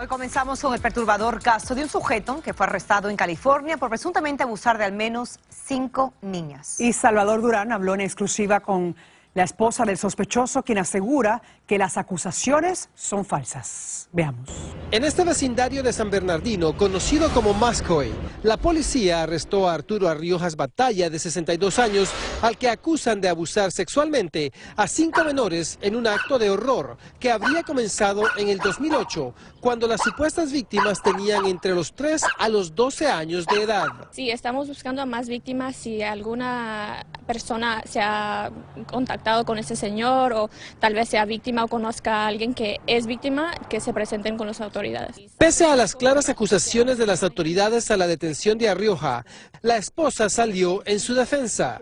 Hoy comenzamos con el perturbador caso de un sujeto que fue arrestado en California por presuntamente abusar de al menos cinco niñas. Y Salvador Durán habló en exclusiva con la esposa del sospechoso, quien asegura que las acusaciones son falsas. Veamos. En este vecindario de San Bernardino, conocido como Mascoy, la policía arrestó a Arturo Arriojas Batalla, de 62 años, al que acusan de abusar sexualmente a cinco menores en un acto de horror que habría comenzado en el 2008, cuando las supuestas víctimas tenían entre los 3 a los 12 años de edad. Sí, estamos buscando a más víctimas. Si alguna persona se ha contactado con ese señor o tal vez sea víctima o conozca a alguien que es víctima, que se presenten con las autoridades. Pese a las claras acusaciones de las autoridades a la detención de Arrioja, la esposa salió en su defensa.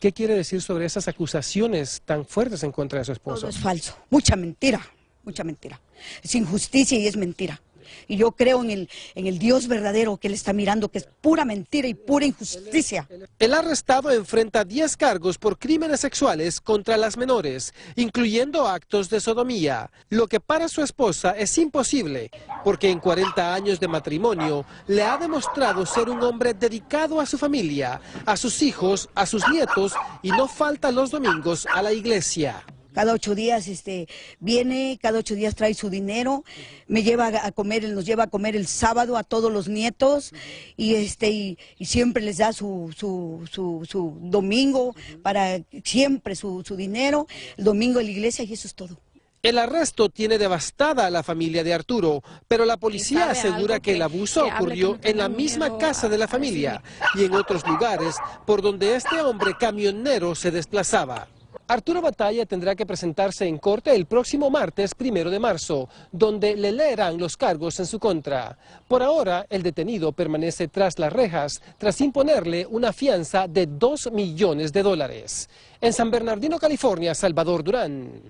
¿Qué quiere decir sobre esas acusaciones tan fuertes en contra de su esposo? es falso, mucha mentira, mucha mentira. Es injusticia y es mentira. Y yo creo en el, Dios verdadero que le está mirando, que es pura mentira y pura injusticia. El arrestado enfrenta 10 cargos por crímenes sexuales contra las menores, incluyendo actos de sodomía, lo que para su esposa es imposible, porque en 40 años de matrimonio le ha demostrado ser un hombre dedicado a su familia, a sus hijos, a sus nietos y no falta los domingos a la iglesia cada ocho días este, viene, cada ocho días trae su dinero, me lleva a comer, nos lleva a comer el sábado a todos los nietos y, este, y, siempre les da su, su, su, domingo, para siempre su, dinero, el domingo en la iglesia y eso es todo. El arresto tiene devastada a la familia de Arturo, pero la policía asegura que, el abuso ocurrió en la misma casa de la familia y en otros lugares por donde este hombre camionero se desplazaba. Arturo Batalla tendrá que presentarse en corte el próximo martes primero de marzo, donde le leerán los cargos en su contra. Por ahora, el detenido permanece tras las rejas tras imponerle una fianza de 2 millones de dólares. En San Bernardino, California, Salvador Durán.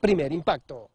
Primer impacto.